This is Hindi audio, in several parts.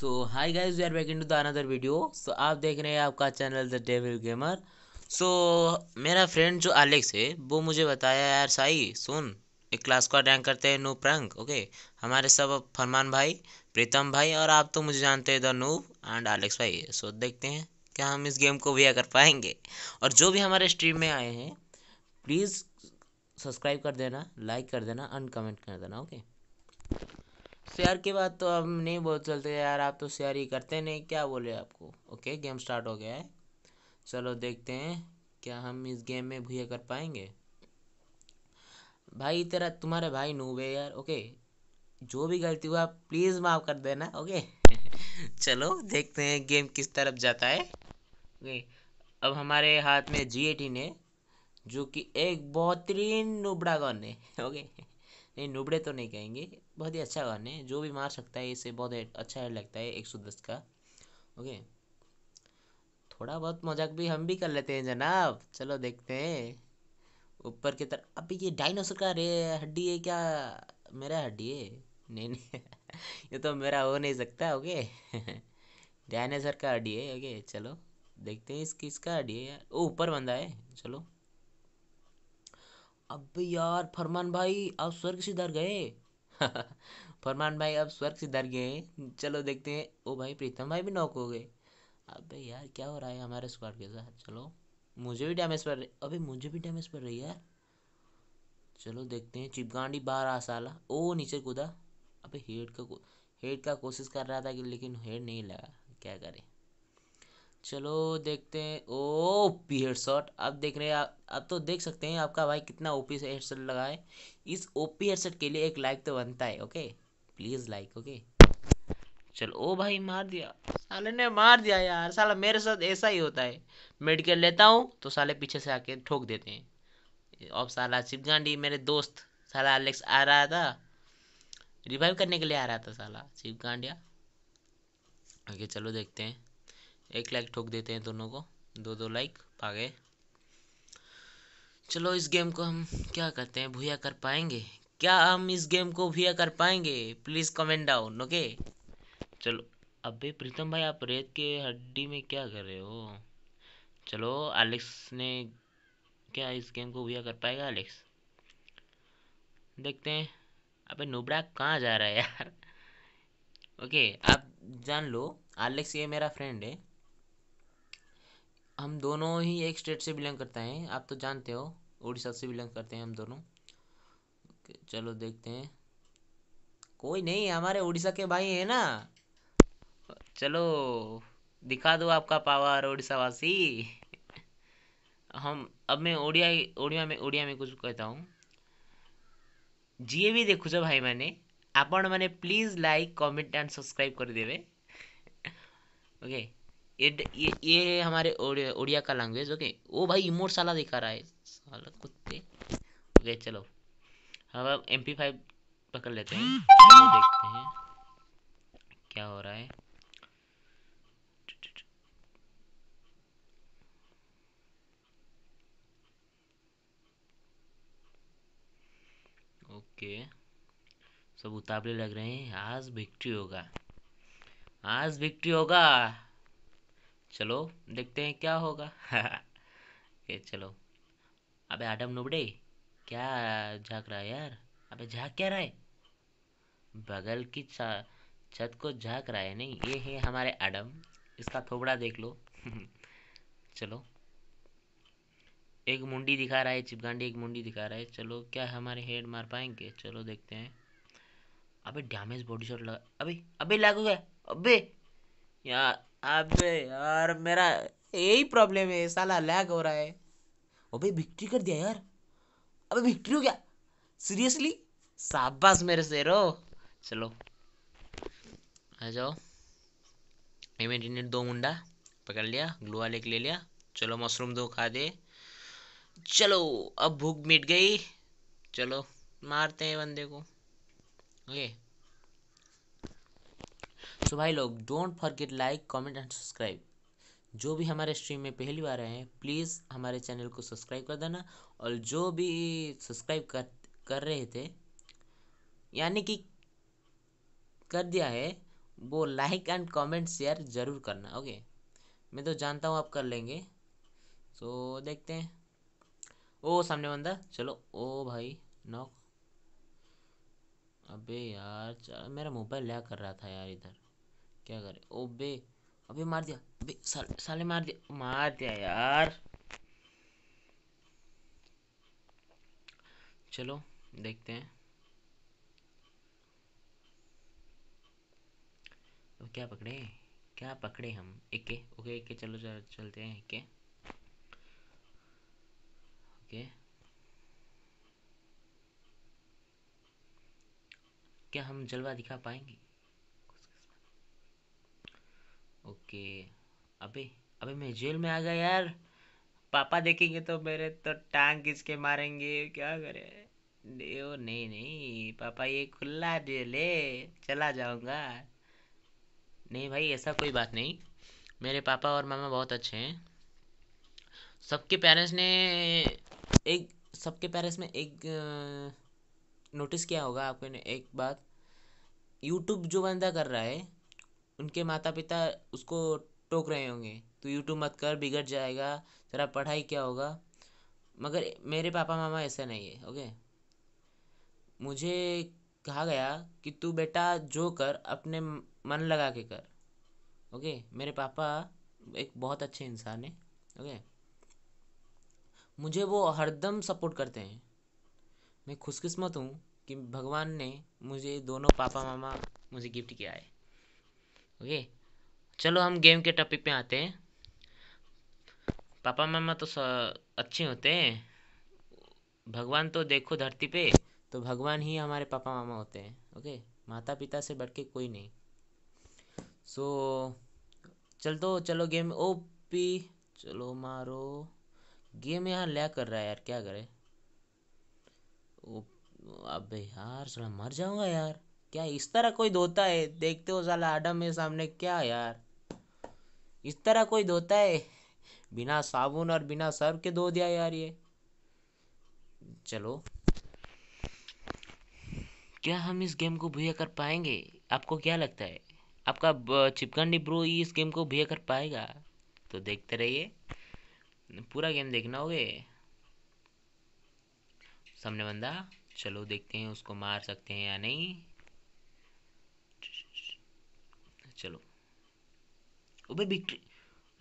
So hi guys we are back in to the another video so आप देख रहे हैं आपका channel The Devil Gamer so मेरा फ्रेंड जो एलेक्स है वो मुझे बताया यार साई सुन एक क्लास का रैंक करते हैं नूप प्रंक ओके हमारे सब फरमान भाई प्रीतम भाई और आप तो मुझे जानते हैं द नूप एंड एलेक्स भाई सो so, देखते हैं क्या हम इस गेम को भैया कर पाएंगे और जो भी हमारे स्ट्रीम में आए हैं प्लीज़ सब्सक्राइब कर देना लाइक कर देना एंड कमेंट कर देना ओके शेयर के बाद तो हम नहीं बोल चलते यार आप तो शेयर ही करते नहीं क्या बोले आपको ओके गेम स्टार्ट हो गया है चलो देखते हैं क्या हम इस गेम में भूया कर पाएंगे भाई तेरा तुम्हारे भाई नूब है यार ओके जो भी गलती हुआ प्लीज़ माफ़ कर देना ओके चलो देखते हैं गेम किस तरफ जाता है ओके अब हमारे हाथ में जी एटी ने जो कि एक बेहतरीन नुबड़ा गन है ओके नहीं नुबड़े तो नहीं कहेंगे बहुत ही अच्छा गन है जो भी मार सकता है इसे बहुत अच्छा हेड लगता है एक सौ दस का ओके थोड़ा बहुत मजाक भी हम भी कर लेते हैं जनाब चलो देखते हैं ऊपर की तरफ अभी ये डायनासोर का रे हड्डी है क्या मेरा हड्डी है नहीं नहीं ये तो मेरा हो नहीं सकता ओके डायनासोर का हड्डी है ओके चलो देखते हैं इस किसका हड्डी है यार ओ ऊपर बंदा है चलो अब यार फरमान भाई आप स्वर्ग सिधर गए फरमान भाई अब स्वर्ग से डर गए हैं चलो देखते हैं ओ भाई प्रीतम भाई भी नॉक हो गए अबे यार क्या हो रहा है हमारे स्क्वाड के साथ चलो मुझे भी डैमेज पड़ रही अभी मुझे भी डैमेज पड़ रही है यार चलो देखते हैं चिपगांडी बाहर आ साला ओ नीचे कूदा अबे हेड का हेड का कोशिश कर रहा था कि लेकिन हेड नहीं लगा क्या करें चलो देखते हैं ओ पी हेड शॉट आप देख रहे हैं आप, तो देख सकते हैं आपका भाई कितना ओपी से हेडसेट लगा है इस ओपी हेडसेट के लिए एक लाइक तो बनता है ओके प्लीज़ लाइक ओके चलो ओ भाई मार दिया साले ने मार दिया यार साला मेरे साथ ऐसा ही होता है मेडिकल लेता हूँ तो साले पीछे से आके ठोक देते हैं अब साला शिव गांडी मेरे दोस्त साला एलेक्स आ रहा था रिवाइव करने के लिए आ रहा था साला शिव गांडिया ओके चलो देखते हैं एक लाइक ठोक देते हैं दोनों को दो दो लाइक पा गए चलो इस गेम को हम क्या करते हैं भूया कर पाएंगे क्या हम इस गेम को भूया कर पाएंगे प्लीज़ कमेंट डाउन ओके चलो अबे प्रीतम भाई आप रेत के हड्डी में क्या कर रहे हो चलो एलेक्स ने क्या इस गेम को भूया कर पाएगा एलेक्स देखते हैं अबे नुबड़ा कहाँ जा रहा है यार ओके आप जान लो एलेक्स ये मेरा फ्रेंड है हम दोनों ही एक स्टेट से बिलोंग करते हैं आप तो जानते हो उड़ीसा से बिलोंग करते हैं हम दोनों चलो देखते हैं कोई नहीं हमारे उड़ीसा के भाई हैं ना चलो दिखा दो आपका पावर उड़ीसा वासी हम अब मैं ओडिया उड़िया में उड़िया में कुछ कहता हूँ जिए भी भाई मैंने आप please like comment and subscribe कर देवे ओके okay. ये ये ये हमारे उड़िया का लैंग्वेज ओके ओ भाई इमोट साला दिखा रहा है साला कुत्ते ओके चलो हम अब एम पी फाइव पकड़ लेते हैं तो देखते हैं क्या हो रहा है ओके सब उतावले लग रहे हैं आज विक्ट्री होगा आज विक्ट्री होगा चलो देखते हैं क्या होगा ये चलो अबे आडम नुबड़े क्या झाक रहा है यार अबे झाँक क्या रहा है बगल की छत को झाँक रहा है नहीं ये है हमारे आडम इसका थोबड़ा देख लो चलो एक मुंडी दिखा रहा है चिपगांडी एक मुंडी दिखा रहा है चलो क्या हमारे हेड मार पाएंगे चलो देखते हैं अबे डैमेज बॉडी शॉट लगा अबे अबे लागू गया अबे यार अबे यार मेरा यही प्रॉब्लम है साला लैग हो रहा है अबे विक्ट्री कर दिया यार अबे विक्ट्री हो गया सीरियसली शाबाश मेरे से रो चलो आ जाओ इमेजिनेट दो मुंडा पकड़ लिया ग्लू वाले ले लिया चलो मशरूम दो खा दे चलो अब भूख मिट गई चलो मारते हैं बंदे को ओके सो भाई लोग don't forget like comment and subscribe जो भी हमारे स्ट्रीम में पहली बार आए हैं प्लीज़ हमारे चैनल को सब्सक्राइब कर देना और जो भी सब्सक्राइब कर कर रहे थे यानी कि कर दिया है वो लाइक एंड कमेंट शेयर ज़रूर करना ओके मैं तो जानता हूँ आप कर लेंगे सो देखते हैं ओ सामने बंदा चलो ओ भाई नॉक अबे यार मेरा मोबाइल लिया कर रहा था यार इधर क्या करे बे अबे मार दिया अबे साल, साले मार दिया मार दिया यार चलो देखते हैं तो क्या पकड़े क्या पकड़े हम इक्के ओके इक्के चलो चल, चलते हैं इक्के ओके क्या हम जलवा दिखा पाएंगे ओके अबे अबे मैं जेल में आ गया यार पापा देखेंगे तो मेरे तो टांग के मारेंगे क्या करे ओ नहीं नहीं पापा ये खुला जेल है चला जाऊंगा नहीं भाई ऐसा कोई बात नहीं मेरे पापा और मामा बहुत अच्छे हैं सबके पेरेंट्स ने एक सबके पेरेंट्स में एक नोटिस किया होगा आपने एक बात यूट्यूब जो बंदा कर रहा है उनके माता पिता उसको टोक रहे होंगे तू यूट्यूब मत कर बिगड़ जाएगा तेरा पढ़ाई क्या होगा मगर मेरे पापा मामा ऐसा नहीं है ओके मुझे कहा गया कि तू बेटा जो कर अपने मन लगा के कर ओके मेरे पापा एक बहुत अच्छे इंसान है ओके मुझे वो हरदम सपोर्ट करते हैं मैं खुशकिस्मत हूँ कि भगवान ने मुझे दोनों पापा मामा मुझे गिफ्ट किया है ओके चलो हम गेम के टॉपिक पे आते हैं पापा मामा तो अच्छे होते हैं भगवान तो देखो धरती पे तो भगवान ही हमारे पापा मामा होते हैं ओके माता पिता से बढ़ के कोई नहीं सो so, चल तो चलो गेम ओ पी चलो मारो गेम यहाँ लै कर रहा है यार क्या करे अब यार सला मर जाऊंगा यार क्या इस तरह कोई धोता है देखते हो साला आडम है सामने क्या यार इस तरह कोई धोता है बिना साबुन और बिना सर्फ के धो दिया यार ये चलो क्या हम इस गेम को भैया कर पाएंगे आपको क्या लगता है आपका चिपकंडी ब्रो इस गेम को भैया कर पाएगा तो देखते रहिए पूरा गेम देखना होगे सामने बंदा चलो देखते हैं उसको मार सकते हैं या नहीं चलो अबे बिक्री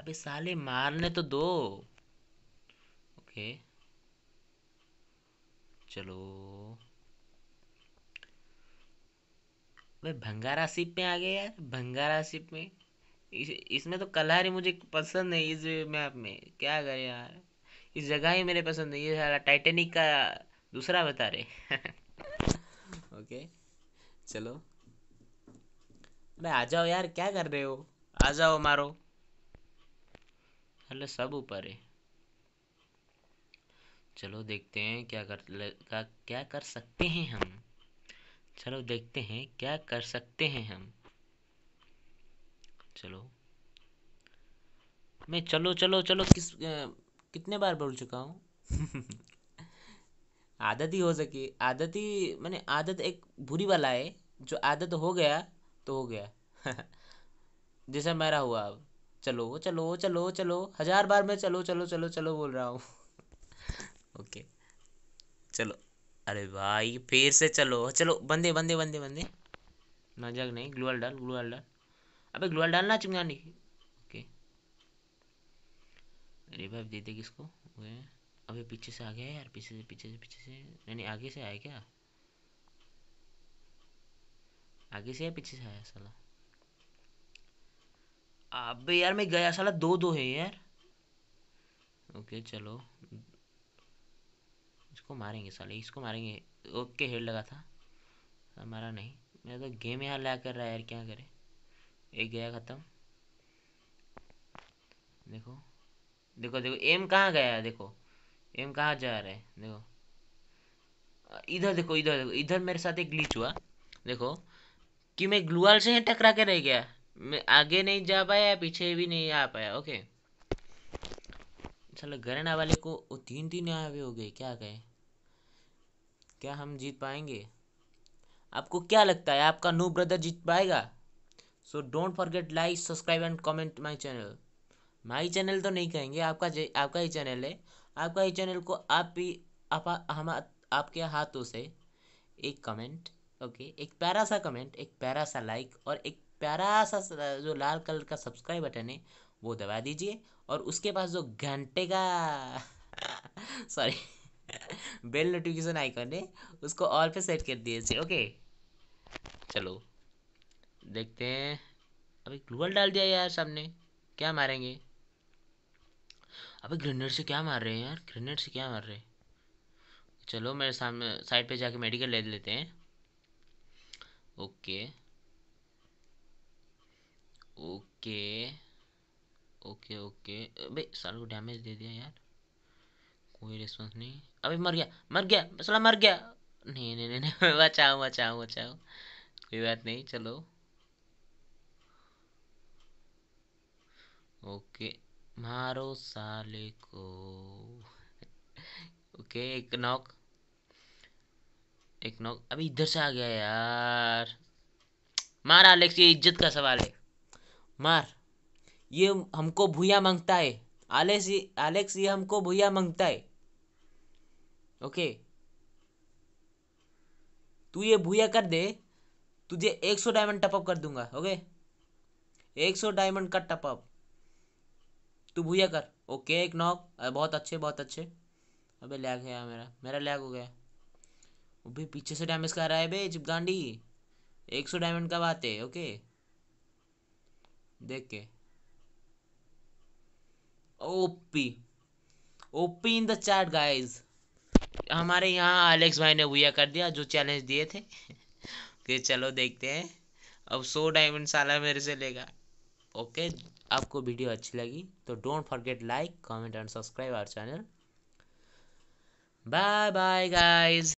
अबे साले मारने तो दो ओके चलो अबे भंगारा सिप में आ गए यार भंगारा सिप में इस, इसमें तो कलहारी मुझे पसंद है इस मैप में क्या करे यार इस जगह ही मेरे पसंद है ये सारा टाइटेनिक का दूसरा बता रहे ओके चलो अरे आ जाओ यार क्या कर रहे हो आ जाओ मारो अरे सब ऊपर है चलो देखते हैं क्या कर का, क्या कर सकते हैं हम चलो देखते हैं क्या कर सकते हैं हम चलो मैं चलो चलो चलो किस आ, कितने बार बोल चुका हूँ आदत ही हो सके आदत ही मैंने आदत एक बुरी वाला है जो आदत हो गया तो हो गया जैसा मेरा हुआ अब चलो चलो चलो चलो हजार बार मैं चलो चलो चलो चलो बोल रहा हूँ ओके चलो अरे भाई फिर से चलो चलो बंदे बंदे बंदे बंदे मजाक नहीं ग्लूअल डाल ग्लूअल डाल अबे ग्लूअल डालना चिमगानी ओके अरे भाई दे दे किसको अबे पीछे से आ गया यार पीछे से पीछे से पीछे से नहीं आगे से आया क्या आगे से है पीछे से आया साला अबे यार मैं गया साला दो दो है यार ओके चलो इसको मारेंगे साले इसको मारेंगे ओके हेड लगा था हमारा नहीं मैं तो गेम यहाँ ला कर रहा है यार क्या करे एक गया ख़त्म देखो देखो देखो एम कहाँ गया देखो एम कहाँ जा रहा है देखो इधर देखो इधर देखो इधर मेरे साथ एक ग्लिच हुआ देखो कि मैं ग्लूअल से टकरा के रह गया मैं आगे नहीं जा पाया पीछे भी नहीं आ पाया ओके चलो घरेना वाले को वो तीन तीन यहाँ हो गए क्या कहें क्या हम जीत पाएंगे आपको क्या लगता है आपका नो ब्रदर जीत पाएगा so don't forget like subscribe and comment my channel my channel तो नहीं कहेंगे आपका आपका ही चैनल है आपका ही चैनल को आप भी आप हम आपके हाथों से एक कमेंट ओके एक प्यारा सा कमेंट एक प्यारा सा लाइक और एक प्यारा सा जो लाल कलर का सब्सक्राइब बटन है वो दबा दीजिए और उसके पास जो घंटे का सॉरी बेल नोटिफिकेशन आइकन है उसको ऑल पे सेट कर दिए ओके चलो देखते हैं अबे ग्लूअल डाल दिया यार सामने क्या मारेंगे अबे ग्रेनेड से क्या मार रहे हैं यार ग्रेनेड से क्या मार रहे हैं चलो मेरे सामने साइड पे जाके मेडिकल ले लेते हैं ओके ओके ओके ओके अबे साल को डैमेज दे दिया यार कोई रिस्पॉन्स नहीं अबे मर गया मर गया साला मर गया नहीं नहीं नहीं, नहीं बचाओ बचाओ बचाओ कोई बात नहीं चलो ओके मारो साले को ओके एक नॉक एक नॉक अभी इधर से आ गया यार मार एलेक्स ये इज्जत का सवाल है मार ये हमको भूया मांगता है एलेक्स ये एलेक्स ये हमको भूया मांगता है ओके तू ये भूया कर दे तुझे एक सौ डायमंड टपअप कर दूंगा ओके एक सौ डायमंड का टपअप तू भूया कर ओके एक नॉक बहुत अच्छे बहुत अच्छे अबे लैग गया मेरा मेरा लैग हो गया वो भी पीछे से डैमेज कर रहा है बे चिपगांडी एक सौ डायमंड का बात है ओके देख के OP OP in the chat guys हमारे यहाँ एलेक्स भाई ने भूया कर दिया जो चैलेंज दिए थे कि चलो देखते हैं अब सौ डायमंड साला मेरे से लेगा ओके आपको वीडियो अच्छी लगी तो don't forget like comment and subscribe our channel bye bye guys